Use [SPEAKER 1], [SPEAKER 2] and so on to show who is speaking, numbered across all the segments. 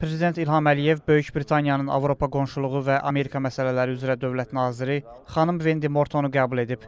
[SPEAKER 1] Prezident İlham Əliyev Böyük Britaniyanın Avropa qonşuluğu və Amerika məsələləri üzrə dövlət naziri xanım Vendi Mortonu qəbul edib.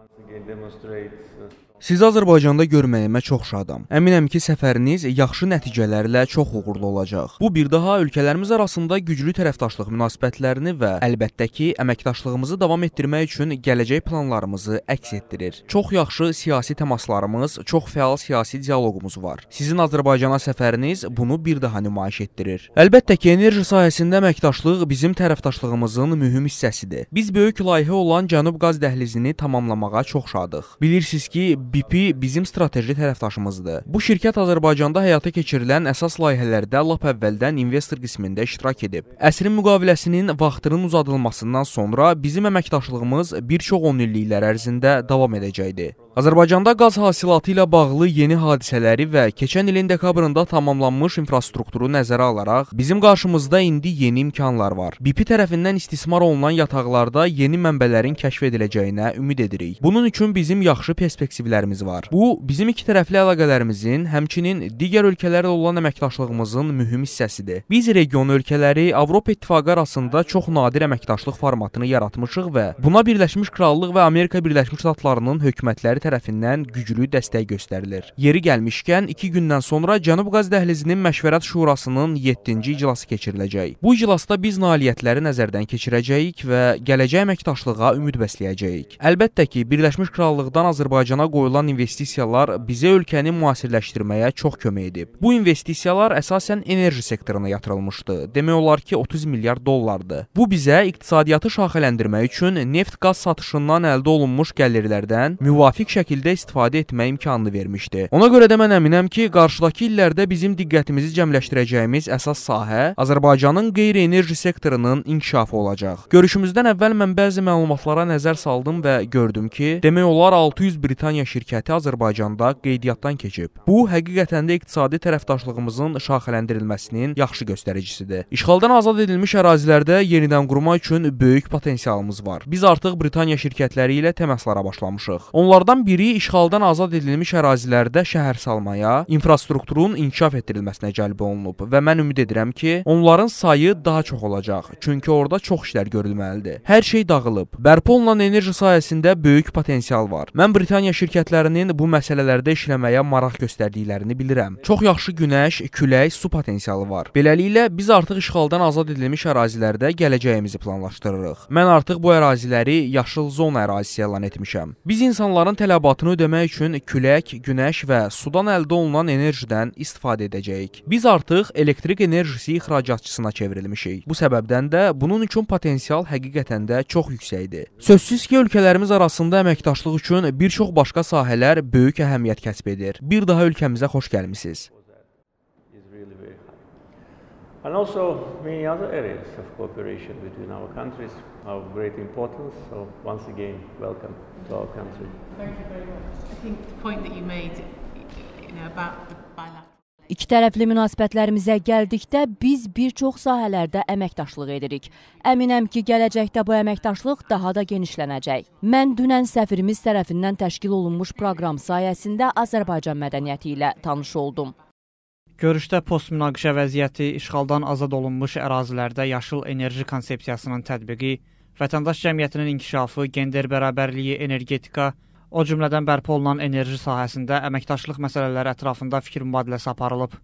[SPEAKER 1] Sizi Azərbaycanda görməyimə çox şadam. Əminəm ki, səfəriniz yaxşı nəticələrlə çox uğurlu olacaq. Bu bir daha ölkələrimiz arasında güclü tərəfdaşlıq münasibətlərini və əlbəttə ki, əməkdaşlığımızı davam etdirmək üçün gələcək planlarımızı əks etdirir. Çox yaxşı siyasi təmaslarımız, çox fəal siyasi dialoqumuz var. Sizin Azərbaycana səfəriniz bunu bir daha nümayiş etdirir. Əlbəttə ki, enerji sahəsində əməkdaşlıq bizim tərəfdaşlığımızın mühüm hissəsidir. Biz böyük layihə olan Cənub qaz dəhlizini tamamlamağa çox şadıq. Bilirsiniz ki, BP bizim strateji tərəfdaşımızdır. Bu şirkət Azərbaycanda həyata keçirilən əsas layihələrdə lap əvvəldən investor qismində iştirak edib. Əsrin müqaviləsinin vaxtının uzadılmasından sonra bizim əməkdaşlığımız bir çox 10 illiklər ərzində davam edəcəkdir. Azərbaycanda qaz hasilatı ilə bağlı yeni hadisələri və keçən ilin dekabrında tamamlanmış infrastrukturu nəzərə alaraq bizim qarşımızda indi yeni imkanlar var. BP tərəfindən istismar olunan yataqlarda yeni mənbələrin kəşf ediləcəyinə ümid edirik. Bunun üçün bizim yaxşı perspektivlərimiz var. Bu bizim iki tərəfli əlaqələrimizin, həmçinin digər ölkələrlə olan əməkdaşlığımızın mühüm hissəsidir. Biz region ölkələri, Avropa İttifaqı arasında çox nadir əməkdaşlıq formatını yaratmışıq və buna Birləşmiş Krallıq və Amerika Birləşmiş Ştatlarının hökumətləri tərəfindən güclü dəstək göstərilir. Yeri gəlmişkən 2 gündən sonra Cənub Qaz Dəhlizinin Məşvərət Şurasının 7-ci iclası keçiriləcək. Bu iclasda biz nailiyyətləri nəzərdən keçirəcəyik və gələcək əməkdaşlığa ümid bəsləyəcəyik. Əlbəttə ki, Birləşmiş Krallıqdan Azərbaycana qoyulan investisiyalar bizə ölkəni müasirləşdirməyə çox kömək edib. Bu investisiyalar əsasən enerji sektoruna yatırılmışdı. Demək olar ki, 30 milyard dollardır. Bu bizə iqtisadiyyatı şaxələndirmək üçün neft-qaz satışından əldə olunmuş gəlirlərdən müvafiq pratik şəkildə istifadə etmək imkanını vermişdi. Ona görə də mən əminəm ki, qarşıdakı illərdə bizim diqqətimizi cəmləşdirəcəyimiz əsas sahə Azərbaycanın qeyri-enerji sektorunun inkişafı olacaq. Görüşümüzdən əvvəl mən bəzi məlumatlara nəzər saldım və gördüm ki, demək olar 600 Britaniya şirkəti Azərbaycanda qeydiyyatdan keçib. Bu həqiqətən də iqtisadi tərəfdaşlığımızın şaxələndirilməsinin yaxşı göstəricisidir. İşğaldan azad edilmiş ərazilərdə yenidən qurma üçün böyük potensialımız var. Biz artıq Britaniya şirkətləri ilə təmaslara başlamışıq. Onlardan Onlardan biri işğaldan azad edilmiş ərazilərdə şəhər salmaya, infrastrukturun inkişaf etdirilməsinə cəlb olunub və mən ümid edirəm ki, onların sayı daha çox olacaq, çünki orada çox işlər görülməlidir. Hər şey dağılıb. Bərpa olunan enerji sayəsində böyük potensial var. Mən Britaniya şirkətlərinin bu məsələlərdə işləməyə maraq göstərdiklərini bilirəm. Çox yaxşı günəş, külək, su potensialı var. Beləliklə biz artıq işğaldan azad edilmiş ərazilərdə gələcəyimizi planlaşdırırıq. Mən artıq bu əraziləri yaşıl zona ərazisi elan etmişəm. Biz insanların tələ tələbatını ödəmək üçün külək, günəş və sudan əldə olunan enerjidən istifadə edəcəyik. Biz artıq elektrik enerjisi ixracatçısına çevrilmişik. Bu səbəbdən də bunun üçün potensial həqiqətən də çox yüksəkdir. Sözsüz ki, ölkələrimiz arasında əməkdaşlıq üçün bir çox başqa sahələr böyük əhəmiyyət kəsb edir. Bir daha ölkəmizə xoş gəlmisiniz and also many other areas of cooperation between our countries of great importance. So once again, welcome to our country. Thank you very much. I think the point that you made you know, about the bilateral İki tərəfli münasibətlərimizə gəldikdə biz bir çox sahələrdə əməkdaşlıq edirik. Əminəm ki, gələcəkdə bu əməkdaşlıq daha da genişlənəcək. Mən dünən səfirimiz tərəfindən təşkil olunmuş proqram sayəsində Azərbaycan mədəniyyəti ilə tanış oldum. Görüşdə postmünaqişə vəziyyəti, işğaldan azad olunmuş ərazilərdə yaşıl enerji konsepsiyasının tətbiqi, vətəndaş cəmiyyətinin inkişafı, gender bərabərliyi, energetika, o cümlədən bərpa olunan enerji sahəsində əməkdaşlıq məsələləri ətrafında fikir mübadiləsi aparılıb.